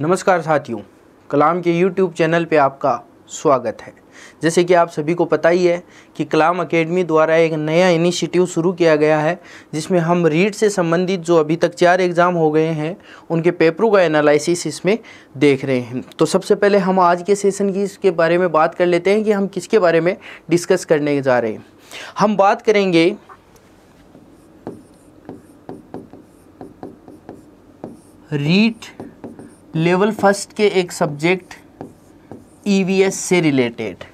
नमस्कार साथियों कलाम के यूट्यूब चैनल पे आपका स्वागत है जैसे कि आप सभी को पता ही है कि कलाम अकेडमी द्वारा एक नया इनिशिएटिव शुरू किया गया है जिसमें हम रीट से संबंधित जो अभी तक चार एग्ज़ाम हो गए हैं उनके पेपरों का एनालिसिस इसमें देख रहे हैं तो सबसे पहले हम आज के सेशन की इसके बारे में बात कर लेते हैं कि हम किसके बारे में डिस्कस करने जा रहे हैं हम बात करेंगे रीट लेवल फर्स्ट के एक सब्जेक्ट ईवीएस e से रिलेटेड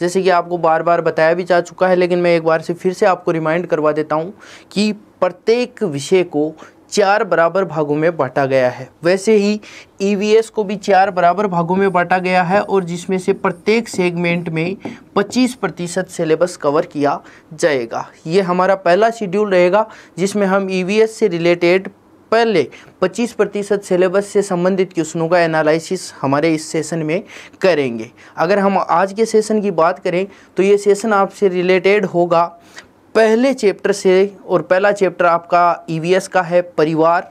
जैसे कि आपको बार बार बताया भी जा चुका है लेकिन मैं एक बार से फिर से आपको रिमाइंड करवा देता हूँ कि प्रत्येक विषय को चार बराबर भागों में बांटा गया है वैसे ही ईवीएस e को भी चार बराबर भागों में बांटा गया है और जिसमें से प्रत्येक सेगमेंट में 25 प्रतिशत सिलेबस कवर किया जाएगा ये हमारा पहला शेड्यूल रहेगा जिसमें हम ईवीएस e से रिलेटेड पहले 25 प्रतिशत सिलेबस से संबंधित क्वेश्चनों का एनालिसिस हमारे इस सेशन में करेंगे अगर हम आज के सेशन की बात करें तो ये सेशन आपसे रिलेटेड होगा पहले चैप्टर से और पहला चैप्टर आपका ई e का है परिवार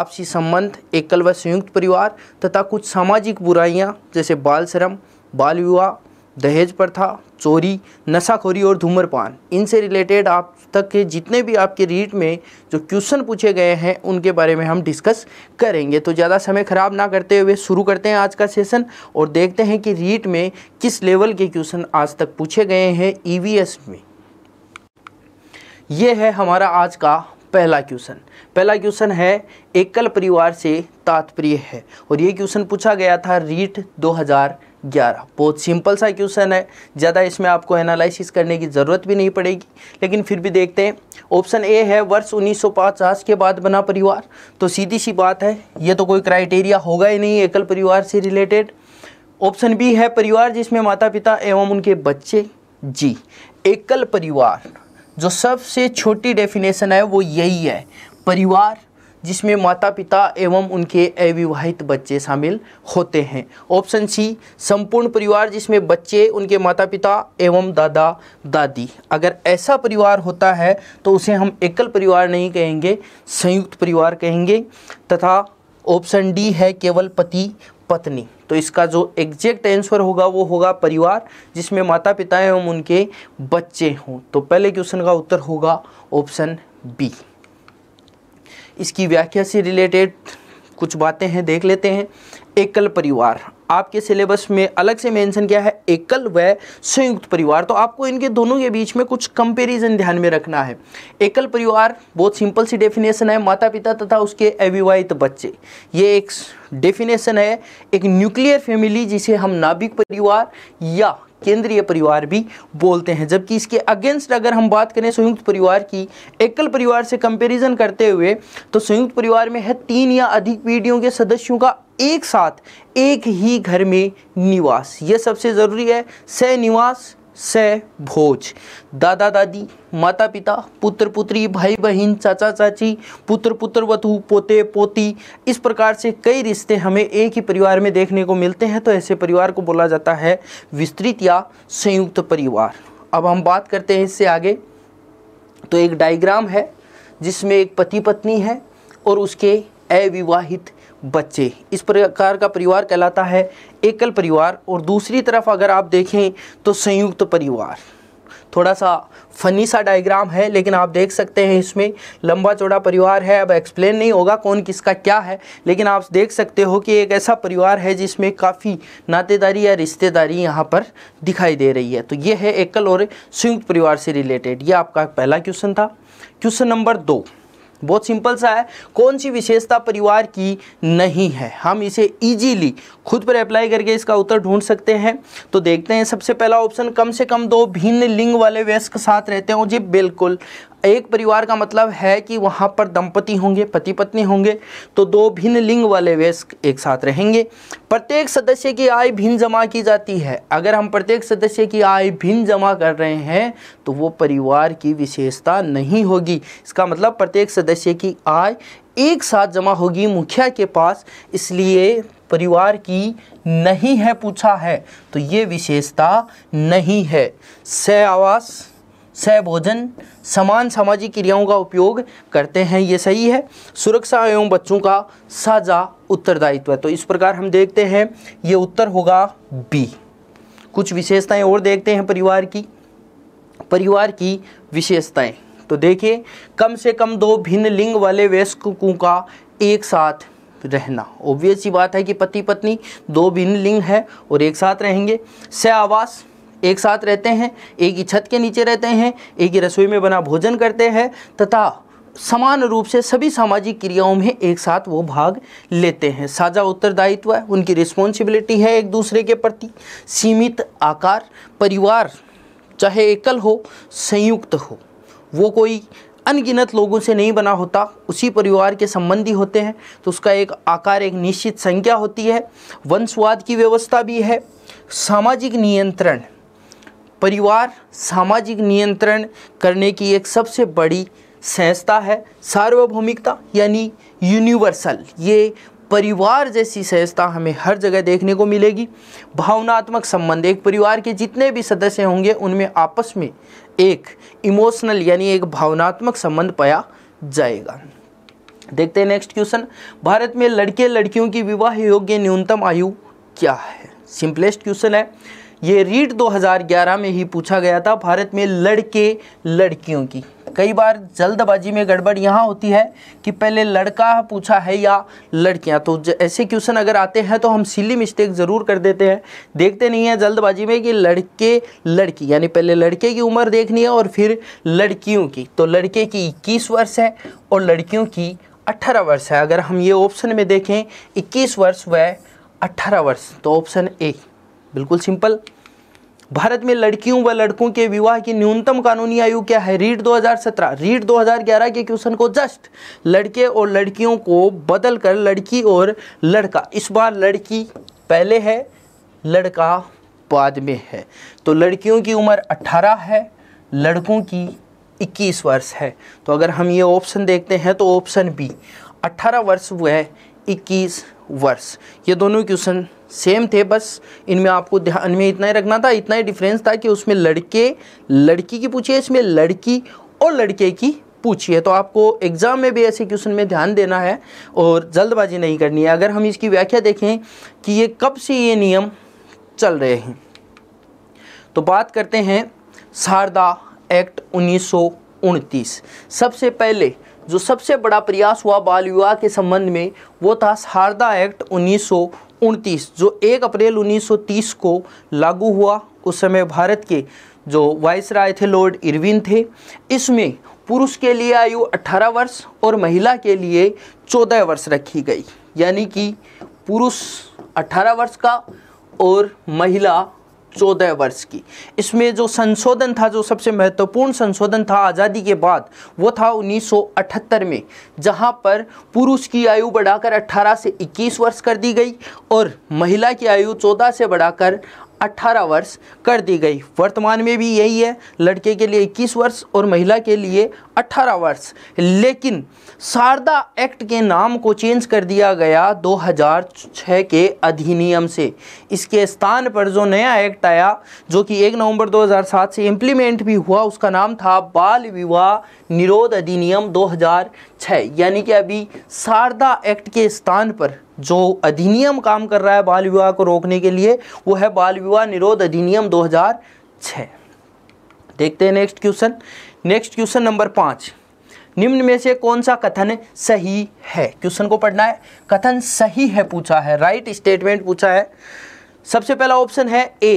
आपसी संबंध एकल व संयुक्त परिवार तथा कुछ सामाजिक बुराइयाँ जैसे बाल श्रम बाल विवाह दहेज प्रथा चोरी नशाखोरी और धूम्रपान इनसे रिलेटेड आप तक के जितने भी आपके रीट में जो क्वेश्चन पूछे गए हैं उनके बारे में हम डिस्कस करेंगे तो ज़्यादा समय ख़राब ना करते हुए शुरू करते हैं आज का सेशन और देखते हैं कि रीट में किस लेवल के क्वेश्चन आज तक पूछे गए हैं ई e में ये है हमारा आज का पहला क्वेश्चन पहला क्वेश्चन है एकल परिवार से तात्पर्य है और ये क्वेश्चन पूछा गया था रीट ग्यारह बहुत सिंपल सा क्वेश्चन है ज़्यादा इसमें आपको एनालिसिस करने की ज़रूरत भी नहीं पड़ेगी लेकिन फिर भी देखते हैं ऑप्शन ए है वर्ष उन्नीस के बाद बना परिवार तो सीधी सी बात है ये तो कोई क्राइटेरिया होगा ही नहीं एकल परिवार से रिलेटेड ऑप्शन बी है परिवार जिसमें माता पिता एवं उनके बच्चे जी एकल परिवार जो सबसे छोटी डेफिनेशन है वो यही है परिवार जिसमें माता पिता एवं उनके अविवाहित बच्चे शामिल होते हैं ऑप्शन सी संपूर्ण परिवार जिसमें बच्चे उनके माता पिता एवं दादा दादी अगर ऐसा परिवार होता है तो उसे हम एकल परिवार नहीं कहेंगे संयुक्त परिवार कहेंगे तथा ऑप्शन डी है केवल पति पत्नी तो इसका जो एग्जैक्ट आंसर होगा वो होगा परिवार जिसमें माता पिता एवं उनके बच्चे हों तो पहले क्वेश्चन का उत्तर होगा ऑप्शन बी इसकी व्याख्या से रिलेटेड कुछ बातें हैं देख लेते हैं एकल परिवार आपके सिलेबस में अलग से मेंशन किया है एकल व संयुक्त परिवार तो आपको इनके दोनों के बीच में कुछ कंपैरिजन ध्यान में रखना है एकल परिवार बहुत सिंपल सी डेफिनेशन है माता पिता तथा उसके अविवाहित बच्चे ये एक डेफिनेशन है एक न्यूक्लियर फैमिली जिसे हम नाभिक परिवार या केंद्रीय परिवार भी बोलते हैं जबकि इसके अगेंस्ट अगर हम बात करें संयुक्त परिवार की एकल परिवार से कंपैरिजन करते हुए तो संयुक्त परिवार में है तीन या अधिक पीढ़ियों के सदस्यों का एक साथ एक ही घर में निवास यह सबसे ज़रूरी है सह निवास से भोज दादा दादी माता पिता पुत्र पुत्री भाई बहन चाचा चाची पुत्र पुत्र वधु पोते पोती इस प्रकार से कई रिश्ते हमें एक ही परिवार में देखने को मिलते हैं तो ऐसे परिवार को बोला जाता है विस्तृत या संयुक्त परिवार अब हम बात करते हैं इससे आगे तो एक डायग्राम है जिसमें एक पति पत्नी है और उसके अविवाहित बच्चे इस प्रकार का परिवार कहलाता है एकल परिवार और दूसरी तरफ अगर आप देखें तो संयुक्त परिवार थोड़ा सा फनी सा डायग्राम है लेकिन आप देख सकते हैं इसमें लंबा चौड़ा परिवार है अब एक्सप्लेन नहीं होगा कौन किसका क्या है लेकिन आप देख सकते हो कि एक ऐसा परिवार है जिसमें काफ़ी नातेदारी या रिश्तेदारी यहाँ पर दिखाई दे रही है तो ये है एकल और संयुक्त परिवार से रिलेटेड ये आपका पहला क्वेश्चन था क्वेश्चन नंबर दो बहुत सिंपल सा है कौन सी विशेषता परिवार की नहीं है हम इसे इजीली खुद पर अप्लाई करके इसका उत्तर ढूंढ सकते हैं तो देखते हैं सबसे पहला ऑप्शन कम से कम दो भिन्न लिंग वाले वयस्क साथ रहते हो जी बिल्कुल एक परिवार का मतलब है कि वहाँ पर दंपति होंगे पति पत्नी होंगे तो दो भिन्न लिंग वाले वयस्क एक साथ रहेंगे प्रत्येक सदस्य की आय भिन्न जमा की जाती है अगर हम प्रत्येक सदस्य की आय भिन्न जमा कर रहे हैं तो वो परिवार की विशेषता नहीं होगी इसका मतलब प्रत्येक सदस्य की आय एक साथ जमा होगी मुखिया के पास इसलिए परिवार की नहीं है पूछा है तो ये विशेषता नहीं है सह आवास सहभोजन समान सामाजिक क्रियाओं का उपयोग करते हैं ये सही है सुरक्षा एवं बच्चों का साझा उत्तरदायित्व है तो इस प्रकार हम देखते हैं ये उत्तर होगा बी कुछ विशेषताएं और देखते हैं परिवार की परिवार की विशेषताएं तो देखिए कम से कम दो भिन्न लिंग वाले वयस्कों का एक साथ रहना ऑब्वियस ही बात है कि पति पत्नी दो भिन्न लिंग है और एक साथ रहेंगे सह आवास एक साथ रहते हैं एक ही छत के नीचे रहते हैं एक ही रसोई में बना भोजन करते हैं तथा समान रूप से सभी सामाजिक क्रियाओं में एक साथ वो भाग लेते हैं साझा उत्तरदायित्व है उनकी रिस्पॉन्सिबिलिटी है एक दूसरे के प्रति सीमित आकार परिवार चाहे एकल हो संयुक्त हो वो कोई अनगिनत लोगों से नहीं बना होता उसी परिवार के संबंधी होते हैं तो उसका एक आकार एक निश्चित संख्या होती है वंशवाद की व्यवस्था भी है सामाजिक नियंत्रण परिवार सामाजिक नियंत्रण करने की एक सबसे बड़ी संस्था है सार्वभौमिकता यानी यूनिवर्सल ये परिवार जैसी संस्था हमें हर जगह देखने को मिलेगी भावनात्मक संबंध एक परिवार के जितने भी सदस्य होंगे उनमें आपस में एक इमोशनल यानी एक भावनात्मक संबंध पाया जाएगा देखते हैं नेक्स्ट क्वेश्चन भारत में लड़के लड़कियों की विवाह योग्य न्यूनतम आयु क्या है सिंपलेस्ट क्वेश्चन है ये रीट 2011 में ही पूछा गया था भारत में लड़के लड़कियों की कई बार जल्दबाजी में गड़बड़ यहाँ होती है कि पहले लड़का पूछा है या लड़कियाँ तो ऐसे क्वेश्चन अगर आते हैं तो हम सिली मिस्टेक ज़रूर कर देते हैं देखते नहीं हैं जल्दबाजी में कि लड़के लड़की यानी पहले लड़के की उम्र देखनी है और फिर लड़कियों की तो लड़के की इक्कीस वर्ष है और लड़कियों की अट्ठारह वर्ष है अगर हम ये ऑप्शन में देखें इक्कीस वर्ष व अट्ठारह वर्ष तो ऑप्शन ए बिल्कुल सिंपल भारत में लड़कियों व लड़कों के विवाह की न्यूनतम कानूनी आयु क्या है रीट 2017 रीट 2011 के क्वेश्चन को जस्ट लड़के और लड़कियों को बदल कर लड़की और लड़का इस बार लड़की पहले है लड़का बाद में है तो लड़कियों की उम्र 18 है लड़कों की 21 वर्ष है तो अगर हम ये ऑप्शन देखते हैं तो ऑप्शन बी 18 वर्ष वह इक्कीस वर्स ये दोनों क्वेश्चन सेम थे बस इनमें आपको ध्यान में इतना ही रखना था इतना ही डिफरेंस था कि उसमें लड़के लड़की की पूछी है इसमें लड़की और लड़के की पूछी है तो आपको एग्ज़ाम में भी ऐसे क्वेश्चन में ध्यान देना है और जल्दबाजी नहीं करनी है अगर हम इसकी व्याख्या देखें कि ये कब से ये नियम चल रहे हैं तो बात करते हैं शारदा एक्ट उन्नीस सबसे पहले जो सबसे बड़ा प्रयास हुआ बाल विवाह के संबंध में वो था शारदा एक्ट उन्नीस जो 1 अप्रैल 1930 को लागू हुआ उस समय भारत के जो वाइस राय थे लॉर्ड इरविन थे इसमें पुरुष के लिए आयु 18 वर्ष और महिला के लिए 14 वर्ष रखी गई यानी कि पुरुष 18 वर्ष का और महिला चौदह वर्ष की इसमें जो संशोधन था जो सबसे महत्वपूर्ण संशोधन था आज़ादी के बाद वो था 1978 में जहां पर पुरुष की आयु बढ़ाकर 18 से 21 वर्ष कर दी गई और महिला की आयु 14 से बढ़ाकर 18 वर्ष कर दी गई वर्तमान में भी यही है लड़के के लिए 21 वर्ष और महिला के लिए 18 वर्ष लेकिन शारदा एक्ट के नाम को चेंज कर दिया गया 2006 के अधिनियम से इसके स्थान पर जो नया एक्ट आया जो कि 1 नवंबर 2007 से इम्प्लीमेंट भी हुआ उसका नाम था बाल विवाह निरोध अधिनियम 2006 यानी कि अभी शारदा एक्ट के स्थान पर जो अधिनियम काम कर रहा है बाल विवाह को रोकने के लिए वो है बाल विवाह निरोध अधिनियम 2006 देखते हैं next question next question number पाँच निम्न में से कौन सा कथन सही है क्वेश्चन को पढ़ना है कथन सही है पूछा है राइट स्टेटमेंट पूछा है सबसे पहला ऑप्शन है ए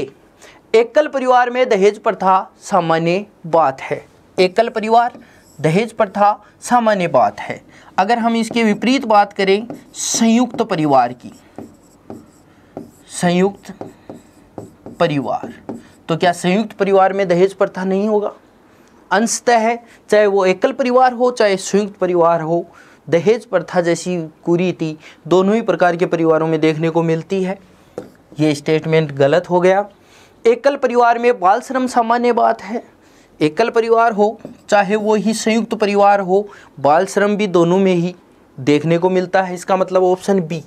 एकल परिवार में दहेज प्रथा सामान्य बात है एकल परिवार दहेज प्रथा सामान्य बात है अगर हम इसके विपरीत बात करें संयुक्त परिवार की संयुक्त परिवार तो क्या संयुक्त परिवार में दहेज प्रथा नहीं होगा अंशतः है चाहे वो एकल परिवार हो चाहे संयुक्त परिवार हो दहेज प्रथा जैसी कुरीति दोनों ही प्रकार के परिवारों में देखने को मिलती है ये स्टेटमेंट गलत हो गया एकल परिवार में बाल श्रम सामान्य बात है एकल परिवार हो चाहे वो ही संयुक्त परिवार हो बाल श्रम भी दोनों में ही देखने को मिलता है इसका मतलब ऑप्शन बी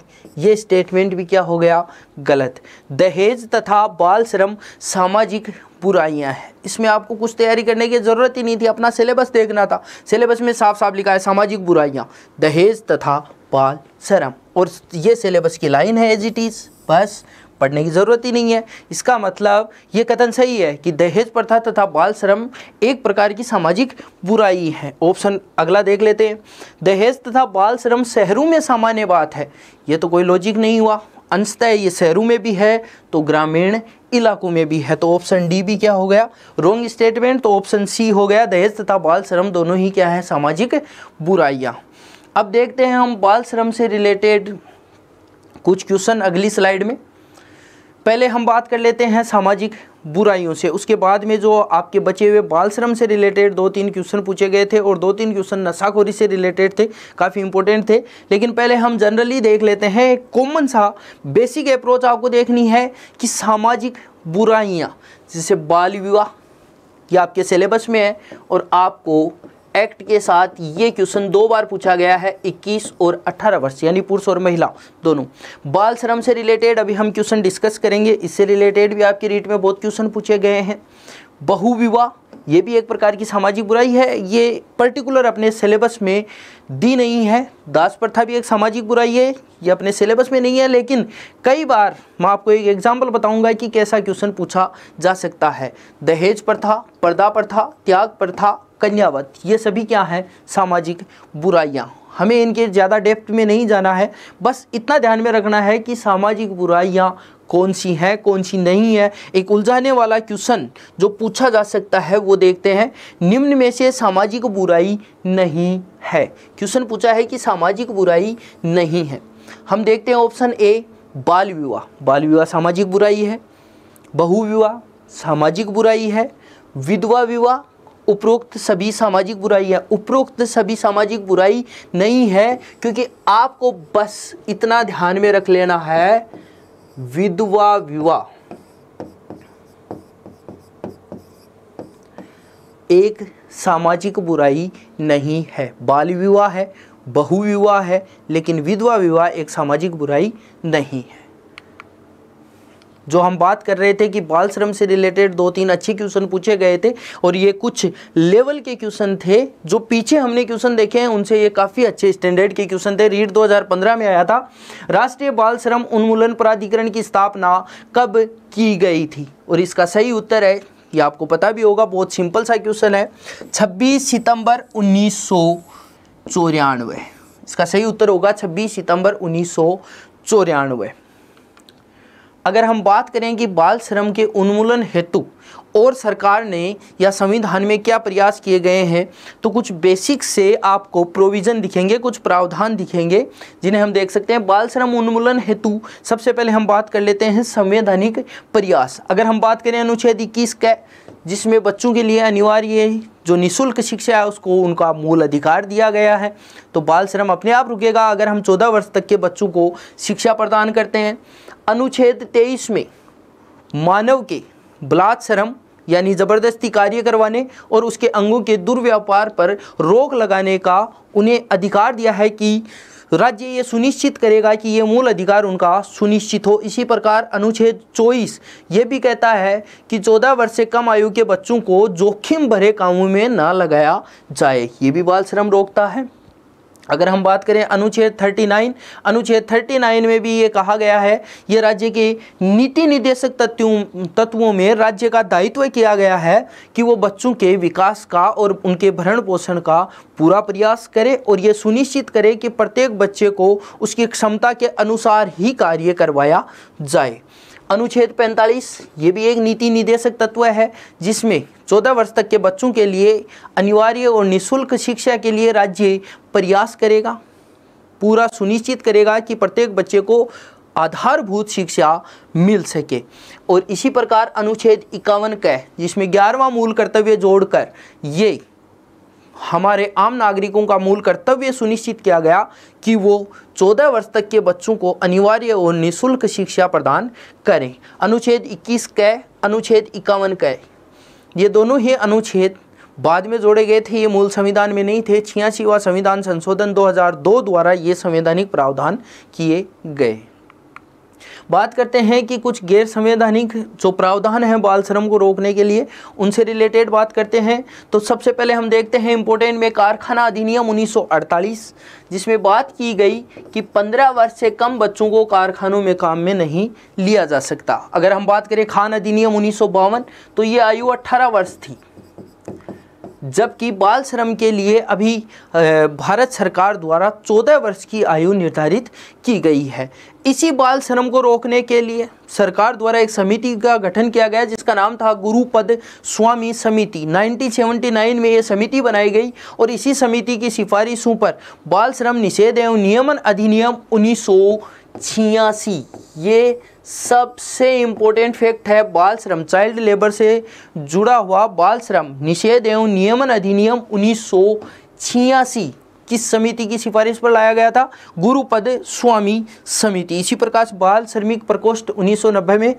ये स्टेटमेंट भी क्या हो गया गलत दहेज तथा बाल श्रम सामाजिक बुराइयां हैं इसमें आपको कुछ तैयारी करने की ज़रूरत ही नहीं थी अपना सिलेबस देखना था सिलेबस में साफ साफ लिखा है सामाजिक बुराइयां दहेज तथा बाल श्रम और ये सिलेबस की लाइन है एज इट इज़ बस पढ़ने की ज़रूरत ही नहीं है इसका मतलब ये कथन सही है कि दहेज प्रथा तथा बाल श्रम एक प्रकार की सामाजिक बुराई है ऑप्शन अगला देख लेते हैं दहेज तथा बाल श्रम शहरों में सामान्य बात है ये तो कोई लॉजिक नहीं हुआ अंशतः ये शहरों में भी है तो ग्रामीण इलाकों में भी है तो ऑप्शन डी भी क्या हो गया रोंग स्टेटमेंट तो ऑप्शन सी हो गया दहेज तथा बाल श्रम दोनों ही क्या है सामाजिक बुराइयाँ अब देखते हैं हम बाल श्रम से रिलेटेड कुछ क्वेश्चन अगली स्लाइड में पहले हम बात कर लेते हैं सामाजिक बुराइयों से उसके बाद में जो आपके बचे हुए बाल श्रम से रिलेटेड दो तीन क्वेश्चन पूछे गए थे और दो तीन क्वेश्चन नशाखोरी से रिलेटेड थे काफ़ी इंपॉर्टेंट थे लेकिन पहले हम जनरली देख लेते हैं कॉमन सा बेसिक अप्रोच आपको देखनी है कि सामाजिक बुराइयाँ जैसे बाल विवाह ये आपके सिलेबस में है और आपको एक्ट के साथ ये क्वेश्चन दो बार पूछा गया है 21 और 18 वर्ष यानी पुरुष और महिला दोनों बाल श्रम से रिलेटेड अभी हम क्वेश्चन डिस्कस करेंगे इससे रिलेटेड भी आपके रीट में बहुत क्वेश्चन पूछे गए हैं बहुविवाह ये भी एक प्रकार की सामाजिक बुराई है ये पर्टिकुलर अपने सिलेबस में दी नहीं है दास प्रथा भी एक सामाजिक बुराई है ये अपने सिलेबस में नहीं है लेकिन कई बार मैं आपको एक एग्जाम्पल बताऊंगा कि कैसा क्वेश्चन पूछा जा सकता है दहेज प्रथा पर्दा प्रथा त्याग प्रथा कन्यावत ये सभी क्या है सामाजिक बुराइयाँ हमें इनके ज़्यादा डेप्थ में नहीं जाना है बस इतना ध्यान में रखना है कि सामाजिक बुराइयाँ कौन सी हैं कौन सी नहीं है एक उलझाने वाला क्वेश्चन जो पूछा जा सकता है वो देखते हैं निम्न में से सामाजिक बुराई नहीं है क्वेश्चन पूछा है कि सामाजिक बुराई नहीं है हम देखते हैं ऑप्शन ए बाल विवाह बाल विवाह सामाजिक बुराई है बहु विवाह सामाजिक बुराई है विधवा विवाह उपरोक्त सभी सामाजिक बुराई है उपरोक्त सभी सामाजिक बुराई नहीं है क्योंकि आपको बस इतना ध्यान में रख लेना है विधवा विवाह एक सामाजिक बुराई नहीं है बाल विवाह है बहु विवाह है लेकिन विधवा विवाह एक सामाजिक बुराई नहीं है जो हम बात कर रहे थे कि बाल श्रम से रिलेटेड दो तीन अच्छे क्वेश्चन पूछे गए थे और ये कुछ लेवल के क्वेश्चन थे जो पीछे हमने क्वेश्चन देखे हैं उनसे ये काफ़ी अच्छे स्टैंडर्ड के क्वेश्चन थे रीट 2015 में आया था राष्ट्रीय बाल श्रम उन्मूलन प्राधिकरण की स्थापना कब की गई थी और इसका सही उत्तर है ये आपको पता भी होगा बहुत सिंपल सा क्वेश्चन है छब्बीस सितंबर उन्नीस इसका सही उत्तर होगा छब्बीस सितंबर उन्नीस सौ चौरानवे अगर हम बात करें कि बाल श्रम के उन्मूलन हेतु और सरकार ने या संविधान में क्या प्रयास किए गए हैं तो कुछ बेसिक से आपको प्रोविज़न दिखेंगे कुछ प्रावधान दिखेंगे जिन्हें हम देख सकते हैं बाल श्रम उन्मूलन हेतु सबसे पहले हम बात कर लेते हैं संवैधानिक प्रयास अगर हम बात करें अनुच्छेद इक्कीस का जिसमें बच्चों के लिए अनिवार्य जो निशुल्क शिक्षा है उसको उनका मूल अधिकार दिया गया है तो बाल श्रम अपने आप रुकेगा अगर हम चौदह वर्ष तक के बच्चों को शिक्षा प्रदान करते हैं अनुच्छेद तेईस में मानव के बलात् श्रम यानी ज़बरदस्ती कार्य करवाने और उसके अंगों के दुर्व्यापार पर रोक लगाने का उन्हें अधिकार दिया है कि राज्य ये सुनिश्चित करेगा कि ये मूल अधिकार उनका सुनिश्चित हो इसी प्रकार अनुच्छेद चौबीस ये भी कहता है कि चौदह वर्ष से कम आयु के बच्चों को जोखिम भरे कामों में ना लगाया जाए ये भी बाल श्रम रोकता है अगर हम बात करें अनुच्छेद 39 अनुच्छेद 39 में भी ये कहा गया है ये राज्य के नीति निदेशक तत्वों तत्वों में राज्य का दायित्व किया गया है कि वो बच्चों के विकास का और उनके भरण पोषण का पूरा प्रयास करे और ये सुनिश्चित करे कि प्रत्येक बच्चे को उसकी क्षमता के अनुसार ही कार्य करवाया जाए अनुच्छेद 45 ये भी एक नीति निदेशक तत्व है जिसमें 14 वर्ष तक के बच्चों के लिए अनिवार्य और निशुल्क शिक्षा के लिए राज्य प्रयास करेगा पूरा सुनिश्चित करेगा कि प्रत्येक बच्चे को आधारभूत शिक्षा मिल सके और इसी प्रकार अनुच्छेद इक्यावन कह जिसमें ग्यारहवा मूल कर्तव्य जोड़कर ये हमारे आम नागरिकों का मूल कर्तव्य सुनिश्चित किया गया कि वो 14 वर्ष तक के बच्चों को अनिवार्य और निःशुल्क शिक्षा प्रदान करें अनुच्छेद 21 कै अनुच्छेद इक्यावन कै ये दोनों ही अनुच्छेद बाद में जोड़े गए थे ये मूल संविधान में नहीं थे छियासीवा संविधान संशोधन 2002 द्वारा ये संवैधानिक प्रावधान किए गए बात करते हैं कि कुछ गैर संवैधानिक जो प्रावधान हैं बाल श्रम को रोकने के लिए उनसे रिलेटेड बात करते हैं तो सबसे पहले हम देखते हैं इम्पोर्टेंट में कारखाना अधिनियम 1948 जिसमें बात की गई कि 15 वर्ष से कम बच्चों को कारखानों में काम में नहीं लिया जा सकता अगर हम बात करें खान अधिनियम उन्नीस तो ये आयु अट्ठारह वर्ष थी जबकि बाल श्रम के लिए अभी भारत सरकार द्वारा 14 वर्ष की आयु निर्धारित की गई है इसी बाल श्रम को रोकने के लिए सरकार द्वारा एक समिति का गठन किया गया जिसका नाम था गुरुपद स्वामी समिति 1979 में ये समिति बनाई गई और इसी समिति की सिफारिशों पर बाल श्रम निषेध एवं नियमन अधिनियम उन्नीस छियासी ये सबसे इम्पोर्टेंट फैक्ट है बाल श्रम चाइल्ड लेबर से जुड़ा हुआ बाल श्रम निषेध एवं नियमन अधिनियम उन्नीस किस समिति की सिफारिश पर लाया गया था गुरुपद स्वामी समिति इसी प्रकार बाल श्रमिक प्रकोष्ठ उन्नीस में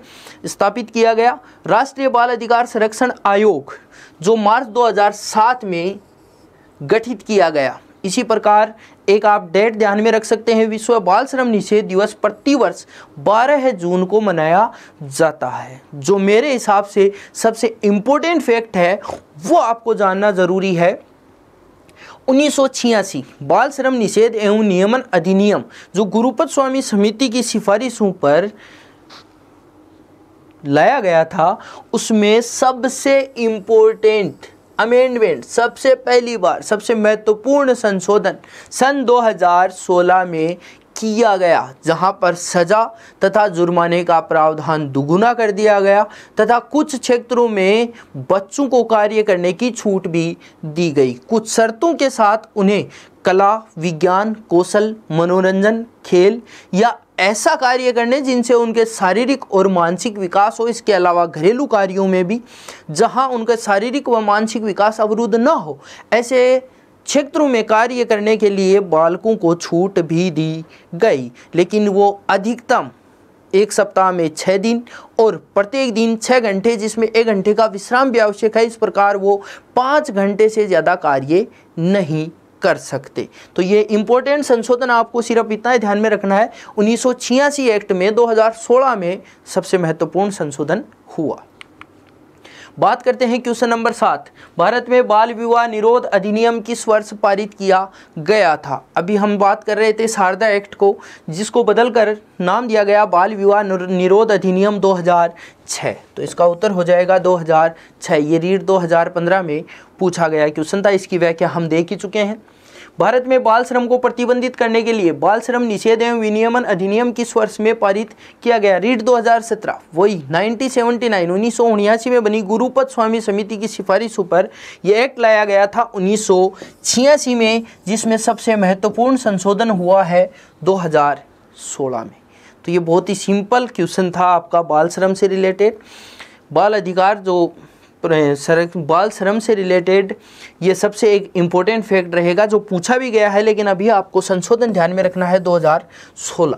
स्थापित किया गया राष्ट्रीय बाल अधिकार संरक्षण आयोग जो मार्च 2007 में गठित किया गया इसी प्रकार एक आप डेट ध्यान में रख सकते हैं विश्व बाल श्रम निषेध दिवस प्रतिवर्ष 12 जून को मनाया जाता है जो मेरे हिसाब से सबसे इम्पोर्टेंट फैक्ट है वो आपको जानना ज़रूरी है उन्नीस बाल श्रम निषेध एवं नियमन अधिनियम जो गुरुपद स्वामी समिति की सिफारिशों पर लाया गया था उसमें सबसे इम्पोर्टेंट अमेंडमेंट सबसे पहली बार सबसे महत्वपूर्ण संशोधन सन 2016 में किया गया जहां पर सजा तथा जुर्माने का प्रावधान दुगुना कर दिया गया तथा कुछ क्षेत्रों में बच्चों को कार्य करने की छूट भी दी गई कुछ शर्तों के साथ उन्हें कला विज्ञान कौशल मनोरंजन खेल या ऐसा कार्य करने जिनसे उनके शारीरिक और मानसिक विकास हो इसके अलावा घरेलू कार्यों में भी जहां उनके शारीरिक व मानसिक विकास अवरुद्ध न हो ऐसे क्षेत्रों में कार्य करने के लिए बालकों को छूट भी दी गई लेकिन वो अधिकतम एक सप्ताह में छः दिन और प्रत्येक दिन छः घंटे जिसमें एक घंटे का विश्राम भी आवश्यक है इस प्रकार वो पाँच घंटे से ज़्यादा कार्य नहीं कर सकते तो ये इंपॉर्टेंट संशोधन आपको सिर्फ इतना ही ध्यान में रखना है उन्नीस एक्ट में 2016 में सबसे महत्वपूर्ण संशोधन हुआ बात करते हैं क्वेश्चन नंबर सात भारत में बाल विवाह निरोध अधिनियम किस वर्ष पारित किया गया था अभी हम बात कर रहे थे शारदा एक्ट को जिसको बदलकर नाम दिया गया बाल विवाह निरोध अधिनियम 2006 तो इसका उत्तर हो जाएगा 2006 ये रीड 2015 में पूछा गया क्वेश्चन था इसकी व्याख्या हम देख ही चुके हैं भारत में बाल श्रम को प्रतिबंधित करने के लिए बाल श्रम निषेध एवं विनियमन अधिनियम किस वर्ष में पारित किया गया रीट 2017 वही 1979 उन्नीस में बनी गुरुपद स्वामी समिति की सिफारिशों पर यह एक्ट लाया गया था उन्नीस में जिसमें सबसे महत्वपूर्ण संशोधन हुआ है 2016 में तो ये बहुत ही सिंपल क्वेश्चन था आपका बाल श्रम से रिलेटेड बाल अधिकार जो तो बाल श्रम से रिलेटेड ये सबसे एक इम्पोर्टेंट फैक्ट रहेगा जो पूछा भी गया है लेकिन अभी आपको संशोधन ध्यान में रखना है 2016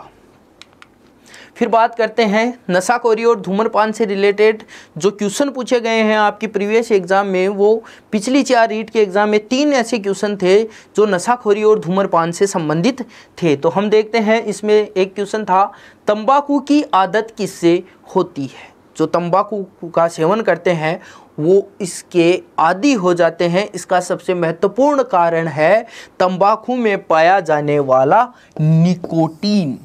फिर बात करते हैं नशाखोरी और धूम्रपान से रिलेटेड जो क्वेश्चन पूछे गए हैं आपकी प्रीवियस एग्ज़ाम में वो पिछली चार रीट के एग्ज़ाम में तीन ऐसे क्वेश्चन थे जो नशाखोरी और धूम्रपान से संबंधित थे तो हम देखते हैं इसमें एक क्वेश्चन था तम्बाकू की आदत किससे होती है जो तंबाकू का सेवन करते हैं वो इसके आदि हो जाते हैं इसका सबसे महत्वपूर्ण कारण है तंबाकू में पाया जाने वाला निकोटीन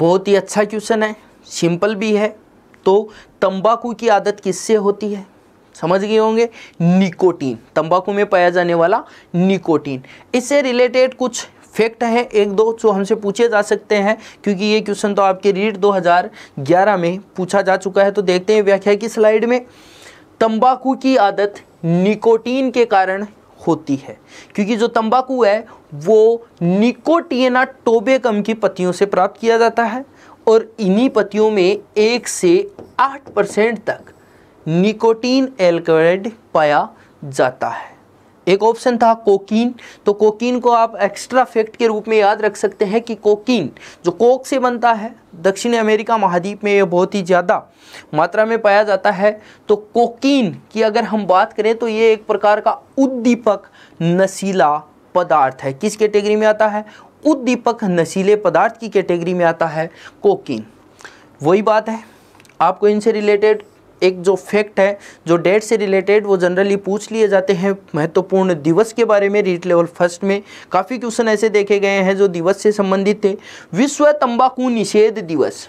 बहुत ही अच्छा क्वेश्चन है सिंपल भी है तो तंबाकू की आदत किससे होती है समझ गए होंगे निकोटीन तंबाकू में पाया जाने वाला निकोटीन इससे रिलेटेड कुछ फैक्ट हैं एक दो जो तो हमसे पूछे जा सकते हैं क्योंकि ये क्वेश्चन तो आपके रीट 2011 में पूछा जा चुका है तो देखते हैं व्याख्या की स्लाइड में तंबाकू की आदत निकोटीन के कारण होती है क्योंकि जो तंबाकू है वो निकोटियना टोबेकम की पत्तियों से प्राप्त किया जाता है और इन्हीं पत्तियों में एक से आठ परसेंट तक निकोटीन एल्कोड पाया जाता है एक ऑप्शन था कोकीन तो कोकीन को आप एक्स्ट्रा फैक्ट के रूप में याद रख सकते हैं कि कोकीन जो कोक से बनता है दक्षिण अमेरिका महाद्वीप में यह बहुत ही ज़्यादा मात्रा में पाया जाता है तो कोकीन की अगर हम बात करें तो ये एक प्रकार का उद्दीपक नशीला पदार्थ है किस कैटेगरी में आता है उद्दीपक नशीले पदार्थ की कैटेगरी में आता है कोकीन वही बात है आपको इनसे रिलेटेड एक जो फैक्ट है जो डेट से रिलेटेड वो जनरली पूछ लिए जाते हैं महत्वपूर्ण दिवस के बारे में रीट लेवल फर्स्ट में काफ़ी क्वेश्चन ऐसे देखे गए हैं जो दिवस से संबंधित थे विश्व तंबाकू निषेध दिवस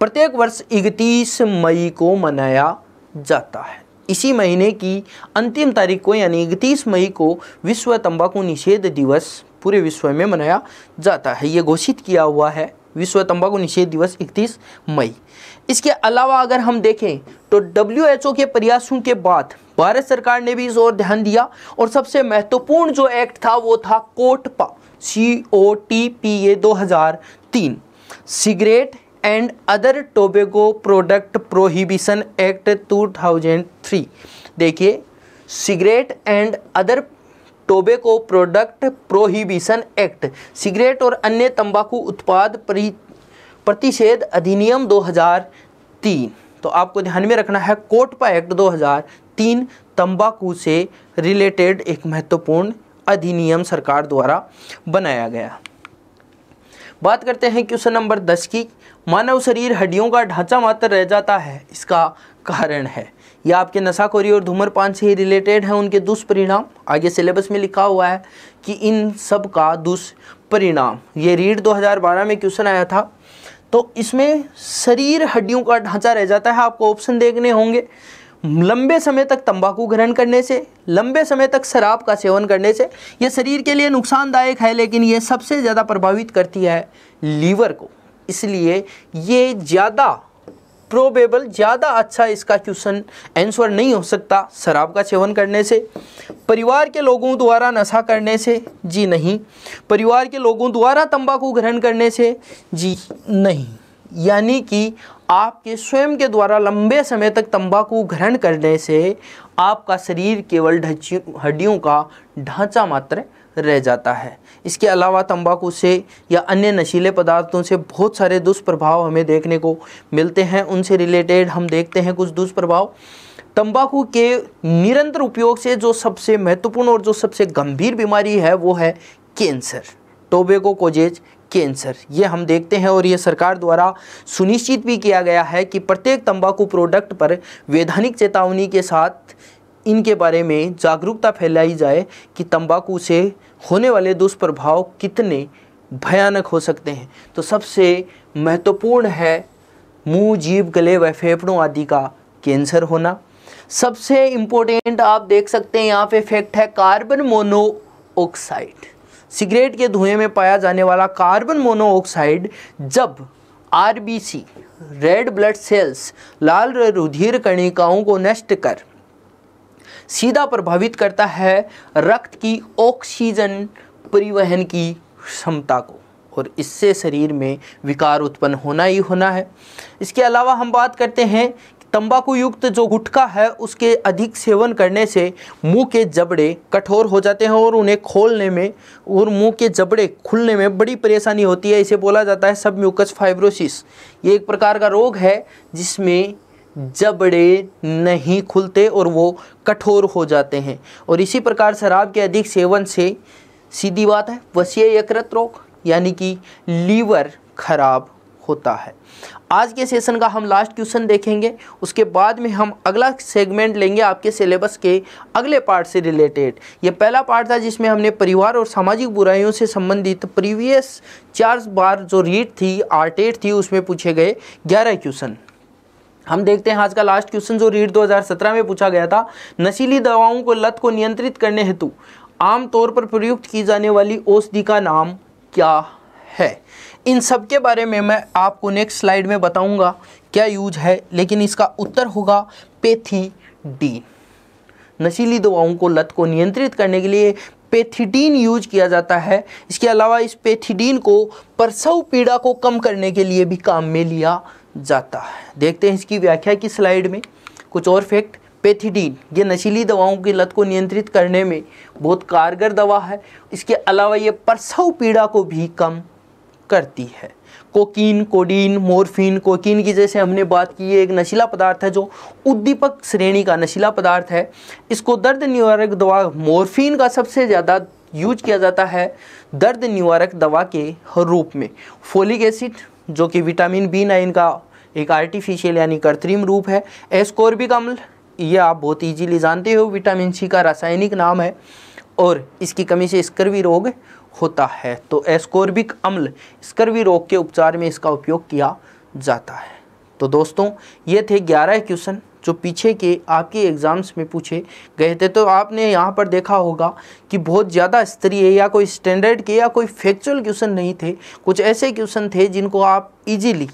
प्रत्येक वर्ष इकतीस मई को मनाया जाता है इसी महीने की अंतिम तारीख को यानी इकतीस मई को विश्व तंबाकू निषेध दिवस पूरे विश्व में मनाया जाता है ये घोषित किया हुआ है विश्व तंबाकू निषेध दिवस 31 मई इसके अलावा अगर हम देखें तो डब्ल्यू के प्रयासों के बाद भारत सरकार ने भी इस ओर ध्यान दिया और सबसे महत्वपूर्ण जो एक्ट था वो था COTPA C O T P A तीन cigarette and other tobacco product prohibition act 2003 देखिए cigarette and other tobacco product prohibition act cigarette और अन्य तंबाकू उत्पाद प्रतिषेध अधिनियम 2003 तो आपको ध्यान में रखना है कोटपा एक्ट 2003 तंबाकू से रिलेटेड एक महत्वपूर्ण अधिनियम सरकार द्वारा बनाया गया बात करते हैं क्वेश्चन नंबर दस की मानव शरीर हड्डियों का ढांचा मात्र रह जाता है इसका कारण है या आपके नशाखोरी और धूम्रपान से ही रिलेटेड है उनके दुष्परिणाम आगे सिलेबस में लिखा हुआ है कि इन सब का दुष्परिणाम ये रीड 2012 में क्वेश्चन आया था तो इसमें शरीर हड्डियों का ढांचा रह जाता है आपको ऑप्शन देखने होंगे लंबे समय तक तंबाकू ग्रहण करने से लंबे समय तक शराब का सेवन करने से यह शरीर के लिए नुकसानदायक है लेकिन यह सबसे ज़्यादा प्रभावित करती है लीवर को इसलिए ये ज़्यादा प्रोबेबल ज़्यादा अच्छा इसका क्वेश्चन आंसर नहीं हो सकता शराब का सेवन करने से परिवार के लोगों द्वारा नशा करने से जी नहीं परिवार के लोगों द्वारा तंबाकू ग्रहण करने से जी नहीं यानी कि आपके स्वयं के द्वारा लंबे समय तक तंबाकू ग्रहण करने से आपका शरीर केवल हड्डियों का ढांचा मात्र रह जाता है इसके अलावा तंबाकू से या अन्य नशीले पदार्थों से बहुत सारे दुष्प्रभाव हमें देखने को मिलते हैं उनसे रिलेटेड हम देखते हैं कुछ दुष्प्रभाव तंबाकू के निरंतर उपयोग से जो सबसे महत्वपूर्ण और जो सबसे गंभीर बीमारी है वो है कैंसर टोबेको कोजेज कैंसर ये हम देखते हैं और ये सरकार द्वारा सुनिश्चित भी किया गया है कि प्रत्येक तंबाकू प्रोडक्ट पर वैधानिक चेतावनी के साथ इनके बारे में जागरूकता फैलाई जाए कि तंबाकू से होने वाले दुष्प्रभाव कितने भयानक हो सकते हैं तो सबसे महत्वपूर्ण है मुंह जीभ गले व फेफड़ों आदि का कैंसर होना सबसे इम्पोर्टेंट आप देख सकते हैं यहाँ पे इफेक्ट है कार्बन मोनोऑक्साइड सिगरेट के धुएं में पाया जाने वाला कार्बन मोनोऑक्साइड जब आरबीसी रेड ब्लड सेल्स लाल रुधिर कणिकाओं को नष्ट कर सीधा प्रभावित करता है रक्त की ऑक्सीजन परिवहन की क्षमता को और इससे शरीर में विकार उत्पन्न होना ही होना है इसके अलावा हम बात करते हैं तंबाकू युक्त जो गुटखा है उसके अधिक सेवन करने से मुंह के जबड़े कठोर हो जाते हैं और उन्हें खोलने में और मुंह के जबड़े खुलने में बड़ी परेशानी होती है इसे बोला जाता है सब म्यूकस फाइब्रोसिस ये एक प्रकार का रोग है जिसमें जबड़े नहीं खुलते और वो कठोर हो जाते हैं और इसी प्रकार शराब के अधिक सेवन से सीधी बात है वसीय यकृत रोग यानी कि लीवर खराब होता है आज के सेशन का हम लास्ट क्वेश्चन देखेंगे उसके बाद में हम अगला सेगमेंट लेंगे आपके सिलेबस के अगले पार्ट से रिलेटेड यह पहला पार्ट था जिसमें हमने परिवार और सामाजिक बुराइयों से संबंधित प्रीवियस चार बार जो रीट थी आर्टेट थी उसमें पूछे गए ग्यारह क्वेश्चन हम देखते हैं आज का लास्ट क्वेश्चन जो रीड 2017 में पूछा गया था नशीली दवाओं को लत को नियंत्रित करने हेतु आमतौर पर प्रयुक्त की जाने वाली औषधि का नाम क्या है इन सब के बारे में मैं आपको नेक्स्ट स्लाइड में बताऊंगा क्या यूज है लेकिन इसका उत्तर होगा पेथीडीन नशीली दवाओं को लत को नियंत्रित करने के लिए पेथीडीन यूज किया जाता है इसके अलावा इस पेथीडीन को प्रसव पीड़ा को कम करने के लिए भी काम में लिया जाता है देखते हैं इसकी व्याख्या की स्लाइड में कुछ और फैक्ट पेथीडीन ये नशीली दवाओं की लत को नियंत्रित करने में बहुत कारगर दवा है इसके अलावा ये प्रसव पीड़ा को भी कम करती है कोकीन कोडीन मोरफिन कोकीन की जैसे हमने बात की है एक नशीला पदार्थ है जो उद्दीपक श्रेणी का नशीला पदार्थ है इसको दर्द निवारक दवा मोरफिन का सबसे ज़्यादा यूज किया जाता है दर्द निवारक दवा के रूप में फोलिक एसिड जो कि विटामिन बी नाइन का एक आर्टिफिशियल यानी कृत्रिम रूप है एस्कोर्बिक अम्ल ये आप बहुत इजीली जानते हो विटामिन सी का रासायनिक नाम है और इसकी कमी से स्कर्वी रोग होता है तो एस्कोर्बिक अम्ल स्कर्वी रोग के उपचार में इसका उपयोग किया जाता है तो दोस्तों ये थे ग्यारह क्वेश्चन जो पीछे के आपके एग्ज़ाम्स में पूछे गए थे तो आपने यहाँ पर देखा होगा कि बहुत ज़्यादा है या कोई स्टैंडर्ड के या कोई फैक्चुअल क्वेश्चन नहीं थे कुछ ऐसे क्वेश्चन थे जिनको आप इजीली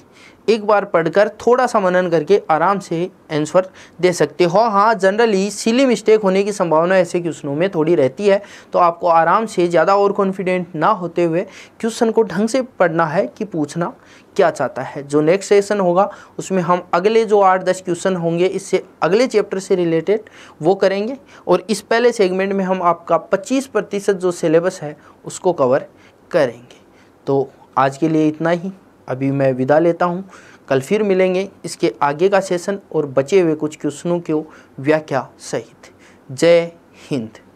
एक बार पढ़कर थोड़ा सा मनन करके आराम से आंसर दे सकते हो हाँ जनरली सिली मिस्टेक होने की संभावना ऐसे क्वेश्चनों में थोड़ी रहती है तो आपको आराम से ज़्यादा और कॉन्फिडेंट ना होते हुए क्वेश्चन को ढंग से पढ़ना है कि पूछना क्या चाहता है जो नेक्स्ट सेशन होगा उसमें हम अगले जो आठ दस क्वेश्चन होंगे इससे अगले चैप्टर से रिलेटेड वो करेंगे और इस पहले सेगमेंट में हम आपका पच्चीस प्रतिशत जो सिलेबस है उसको कवर करेंगे तो आज के लिए इतना ही अभी मैं विदा लेता हूँ कल फिर मिलेंगे इसके आगे का सेशन और बचे हुए कुछ क्वेश्चनों को व्याख्या सहित जय हिंद